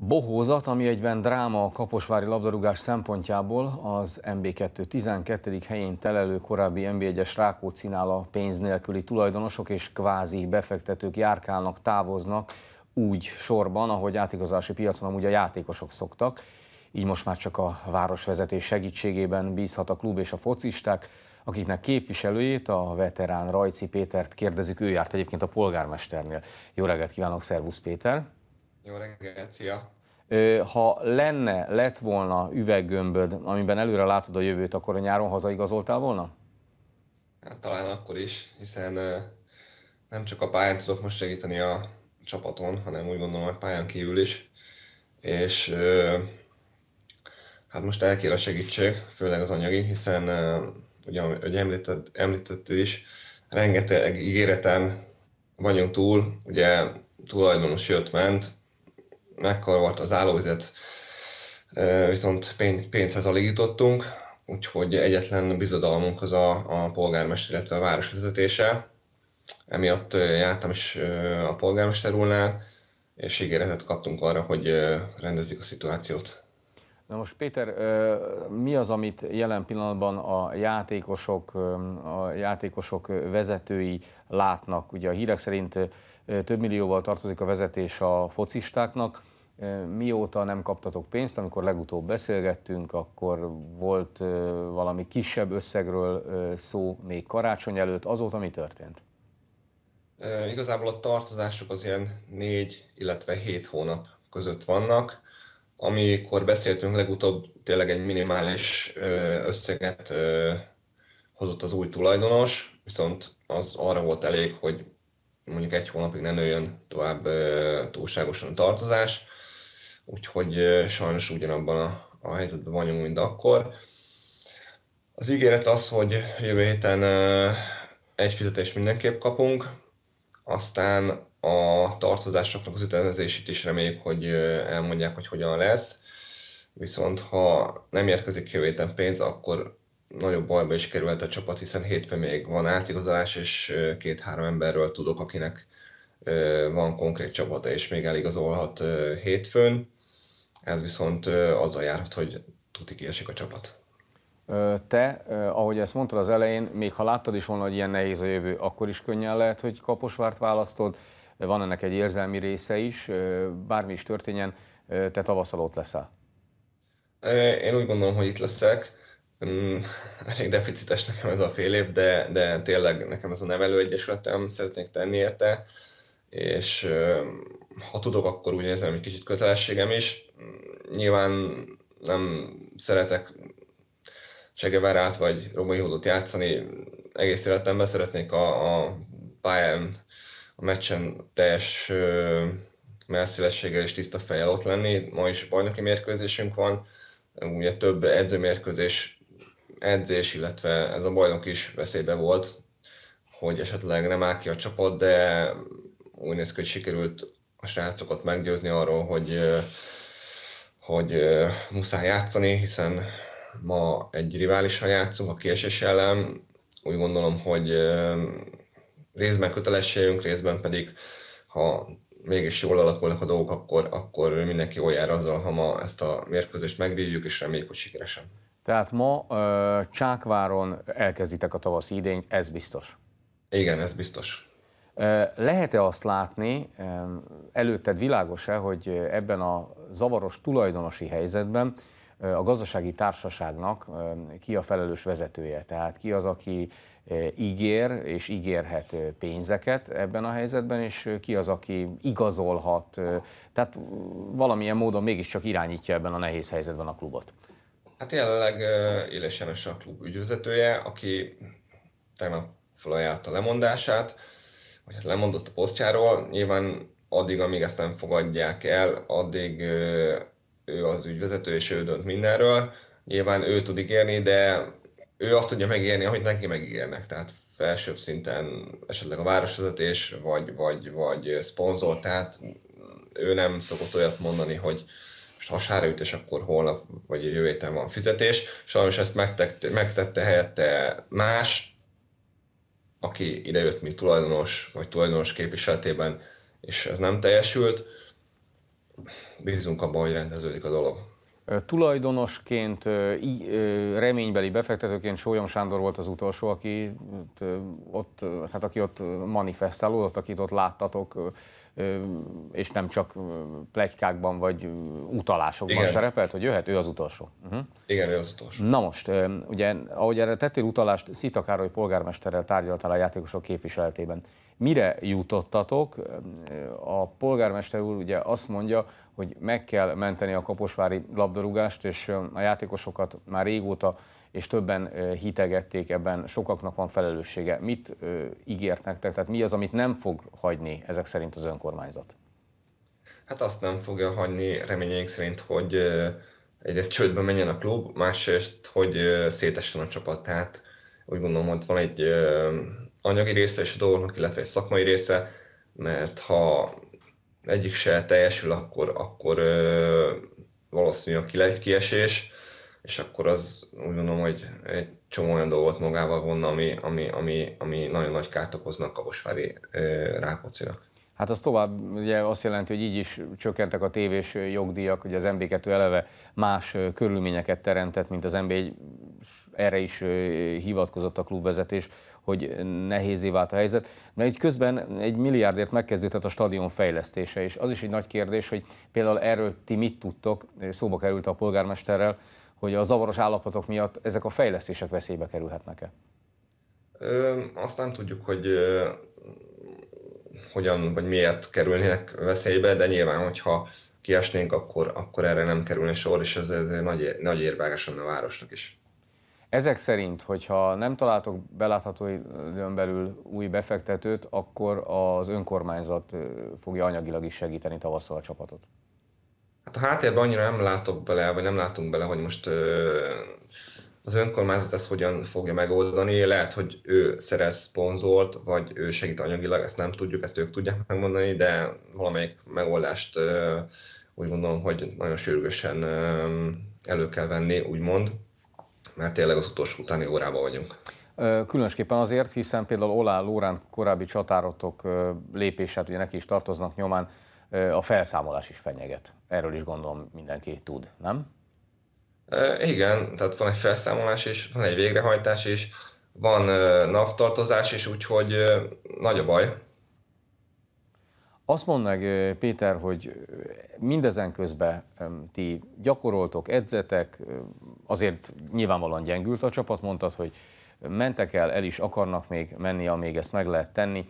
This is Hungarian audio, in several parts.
bohózat, ami egyben dráma a kaposvári labdarúgás szempontjából, az MB2 12. helyén telelő korábbi MB1-es Rákócinál a pénz nélküli tulajdonosok és kvázi befektetők járkálnak, távoznak úgy sorban, ahogy átigazási piacon amúgy a játékosok szoktak. Így most már csak a városvezetés segítségében bízhat a klub és a focisták, akiknek képviselőjét, a veterán Rajci Pétert kérdezik, ő járt egyébként a polgármesternél. Jó reggelt kívánok, szervusz Péter! Jó reggelt, szia! Ha lenne, lett volna üveggömböd, amiben előre látod a jövőt, akkor a nyáron hazaigazoltál volna? Hát talán akkor is, hiszen nem csak a pályán tudok most segíteni a csapaton, hanem úgy gondolom, hogy pályán kívül is. És hát most elkér a segítség, főleg az anyagi, hiszen ugye, ahogy említett, említett is, rengeteg ígéreten vagyunk túl, ugye tulajdonos jött, ment, mekkora volt az állóvizet, viszont pénzhez alig úgyhogy egyetlen bizodalmunk az a, a polgármester, illetve a város vezetése. Emiatt jártam is a polgármester úrnál, és ígéretet kaptunk arra, hogy rendezik a szituációt. Na most Péter, mi az, amit jelen pillanatban a játékosok, a játékosok vezetői látnak? Ugye a hírek szerint több millióval tartozik a vezetés a focistáknak. Mióta nem kaptatok pénzt, amikor legutóbb beszélgettünk, akkor volt valami kisebb összegről szó még karácsony előtt. Azóta mi történt? Igazából a tartozások az ilyen négy, illetve hét hónap között vannak amikor beszéltünk legutóbb, tényleg egy minimális összeget hozott az új tulajdonos, viszont az arra volt elég, hogy mondjuk egy hónapig ne nőjön tovább túlságosan a tartozás, úgyhogy sajnos ugyanabban a, a helyzetben vagyunk, mint akkor. Az ígéret az, hogy jövő héten egy fizetést mindenképp kapunk, aztán a tartozásoknak az ütemezését is reméljük, hogy elmondják, hogy hogyan lesz. Viszont ha nem érkezik jövő héten pénz, akkor nagyobb bajba is kerülhet a csapat, hiszen hétfőn még van átigazolás, és két-három emberről tudok, akinek van konkrét csapata, és még eligazolhat hétfőn. Ez viszont azzal járhat, hogy tuti kiesik a csapat. Te, ahogy ezt mondtad az elején, még ha láttad is volna, hogy ilyen nehéz a jövő, akkor is könnyen lehet, hogy Kaposvárt választod van ennek egy érzelmi része is, bármi is történjen, te tavasszal ott leszel. Én úgy gondolom, hogy itt leszek. Mm, elég deficites nekem ez a fél év, de, de tényleg nekem ez a nevelőegyesületem, szeretnék tenni érte, és ha tudok, akkor úgy érzem, hogy kicsit kötelességem is. Mm, nyilván nem szeretek Csegevárát vagy Romai Hódot játszani, egész életemben szeretnék a, a pályán a meccsen teljes messzélességgel és tiszta fejjel ott lenni. Ma is bajnoki mérkőzésünk van, ugye több edzőmérkőzés, edzés, illetve ez a bajnok is veszélybe volt, hogy esetleg nem áll ki a csapat, de úgy néz ki, hogy sikerült a srácokat meggyőzni arról, hogy, hogy muszáj játszani, hiszen ma egy riválisan játszunk a kiesés ellen. Úgy gondolom, hogy részben kötelességünk, részben pedig, ha mégis jól alakulnak a dolgok, akkor, akkor mindenki jól jár azzal, ha ma ezt a mérkőzést megvívjuk, és reméljük, hogy sikeresen. Tehát ma uh, Csákváron elkezditek a tavaszi idényt, ez biztos. Igen, ez biztos. Lehet-e azt látni, előtted világos-e, hogy ebben a zavaros tulajdonosi helyzetben a gazdasági társaságnak ki a felelős vezetője, tehát ki az, aki ígér és ígérhet pénzeket ebben a helyzetben, és ki az, aki igazolhat, tehát valamilyen módon mégiscsak irányítja ebben a nehéz helyzetben a klubot. Hát jelenleg Éles János a klub ügyvezetője, aki tegnap a lemondását, vagy hát lemondott a posztjáról. Nyilván addig, amíg ezt nem fogadják el, addig ő az ügyvezető, és ő dönt mindenről. Nyilván ő tud ígérni, de ő azt tudja megélni, ahogy neki megígérnek. Tehát felsőbb szinten esetleg a városvezetés, vagy, vagy, vagy szponzor, tehát ő nem szokott olyat mondani, hogy most hasára üt, és akkor holnap vagy jövő héten van fizetés. Sajnos ezt megtette, megtette helyette más, aki idejött, mint tulajdonos, vagy tulajdonos képviseletében, és ez nem teljesült bízunk abban, hogy rendeződik a dolog. Tulajdonosként, reménybeli befektetőként Sólyom Sándor volt az utolsó, aki ott, hát aki ott manifestálódott, akit ott láttatok és nem csak plegykákban vagy utalásokban Igen. szerepelt, hogy jöhet, ő az utolsó. Uh-huh. Igen, ő az utolsó. Na most, ugye, ahogy erre tettél utalást, Szita Károly polgármesterrel tárgyaltál a játékosok képviseletében. Mire jutottatok? A polgármester úr ugye azt mondja, hogy meg kell menteni a kaposvári labdarúgást, és a játékosokat már régóta és többen hitegették ebben, sokaknak van felelőssége. Mit ígért nektek, tehát mi az, amit nem fog hagyni ezek szerint az önkormányzat? Hát azt nem fogja hagyni reményeink szerint, hogy egyrészt csődbe menjen a klub, másrészt, hogy szétessen a csapat. Tehát úgy gondolom, hogy van egy anyagi része is a dolgoknak, illetve egy szakmai része, mert ha egyik se teljesül, akkor, akkor valószínű a kiesés és akkor az úgy gondolom, hogy egy csomó olyan dolgot magával vonna, ami, ami, ami, ami nagyon nagy kárt okozna a Kaposvári Rákócinak. Hát az tovább ugye azt jelenti, hogy így is csökkentek a tévés jogdíjak, hogy az MB2 eleve más körülményeket teremtett, mint az MB1, erre is hivatkozott a klubvezetés, hogy nehézé vált a helyzet. Mert egy közben egy milliárdért megkezdődött a stadion fejlesztése, és az is egy nagy kérdés, hogy például erről ti mit tudtok, szóba került a polgármesterrel, hogy a zavaros állapotok miatt ezek a fejlesztések veszélybe kerülhetnek-e? Ö, azt nem tudjuk, hogy ö, hogyan vagy miért kerülnének veszélybe, de nyilván, hogyha kiesnénk, akkor, akkor erre nem kerülne sor, és ez, ez nagy, nagy érvágás lenne a városnak is. Ezek szerint, hogyha nem találtok belátható időn belül új befektetőt, akkor az önkormányzat fogja anyagilag is segíteni tavasszal a csapatot. Hát a háttérben annyira nem látok bele, vagy nem látunk bele, hogy most ö, az önkormányzat ezt hogyan fogja megoldani. Lehet, hogy ő szerez szponzort, vagy ő segít anyagilag, ezt nem tudjuk, ezt ők tudják megmondani, de valamelyik megoldást ö, úgy gondolom, hogy nagyon sürgősen ö, elő kell venni, úgymond, mert tényleg az utolsó utáni órában vagyunk. Különösképpen azért, hiszen például Olá Lórán korábbi csatárotok lépését, ugye neki is tartoznak nyomán, a felszámolás is fenyeget. Erről is gondolom mindenki tud, nem? Igen, tehát van egy felszámolás is, van egy végrehajtás is, van NAV tartozás is, úgyhogy nagy a baj. Azt mondd meg, Péter, hogy mindezen közben ti gyakoroltok, edzetek, azért nyilvánvalóan gyengült a csapat, mondtad, hogy mentek el, el is akarnak még menni, amíg ezt meg lehet tenni.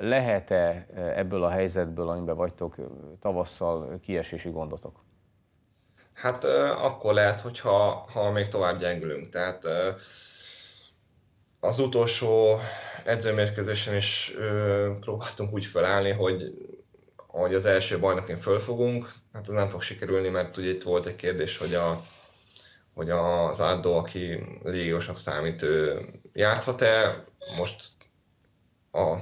Lehet-e ebből a helyzetből, amiben vagytok tavasszal kiesési gondotok? Hát akkor lehet, hogyha ha még tovább gyengülünk. Tehát az utolsó edzőmérkőzésen is próbáltunk úgy felállni, hogy ahogy az első bajnokin fölfogunk, hát ez nem fog sikerülni, mert ugye itt volt egy kérdés, hogy, a, hogy az Árdó, aki légiósnak számít, ő játszhat-e, most a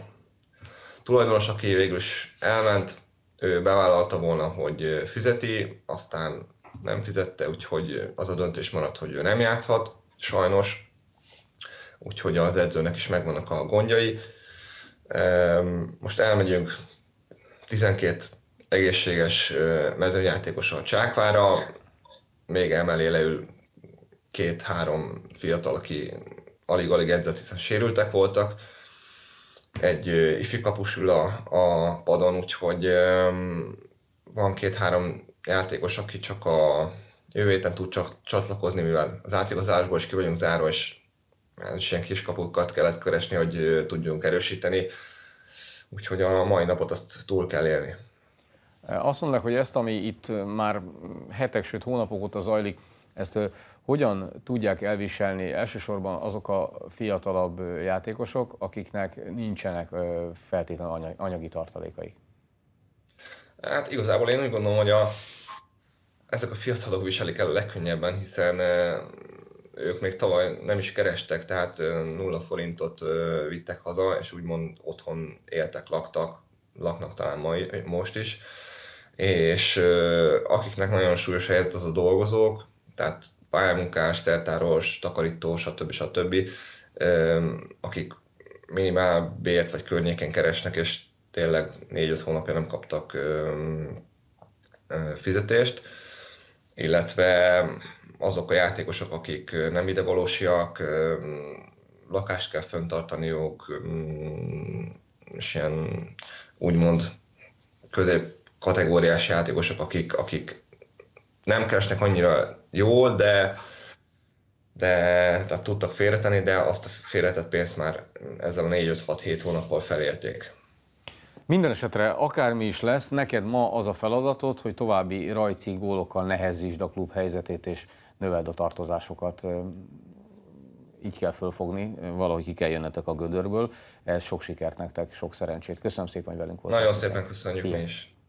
tulajdonos, aki végül is elment, ő bevállalta volna, hogy fizeti, aztán nem fizette, úgyhogy az a döntés maradt, hogy ő nem játszhat, sajnos. Úgyhogy az edzőnek is megvannak a gondjai. Ehm, most elmegyünk 12 egészséges mezőnyjátékos a Csákvára, még emelé leül két-három fiatal, aki alig-alig edzett, hiszen sérültek voltak egy ifi kapus ül a, a padon, úgyhogy van két-három játékos, aki csak a jövő héten tud csak csatlakozni, mivel az átigazásból is ki vagyunk zárva, és ilyen kis kapukat kellett keresni, hogy tudjunk erősíteni. Úgyhogy a mai napot azt túl kell élni. Azt mondják, hogy ezt, ami itt már hetek, sőt hónapok óta zajlik, ezt hogyan tudják elviselni elsősorban azok a fiatalabb játékosok, akiknek nincsenek feltétlenül anyagi tartalékaik? Hát igazából én úgy gondolom, hogy a, ezek a fiatalok viselik el a legkönnyebben, hiszen ők még tavaly nem is kerestek, tehát nulla forintot vittek haza, és úgymond otthon éltek, laktak, laknak talán mai, most is. És akiknek nagyon súlyos helyzet az a dolgozók, tehát pályamunkás, szertáros, takarító, stb. stb., akik minimál bért vagy környéken keresnek, és tényleg 4-5 hónapja nem kaptak fizetést, illetve azok a játékosok, akik nem idevalósiak, lakást kell fenntartaniuk, és ilyen úgymond közép kategóriás játékosok, akik, akik nem keresnek annyira jól, de de tehát tudtak félretenni, de azt a félretett pénzt már ezzel a 4-5-6-7 hónappal felélték. Minden esetre akármi is lesz, neked ma az a feladatod, hogy további rajci gólokkal nehezítsd a klub helyzetét és növeld a tartozásokat. Így kell fölfogni, valahogy ki kell jönnetek a gödörből. Ez sok sikert nektek, sok szerencsét. Köszönöm szépen, hogy velünk voltál. Nagyon szépen köszönjük Szia. mi is.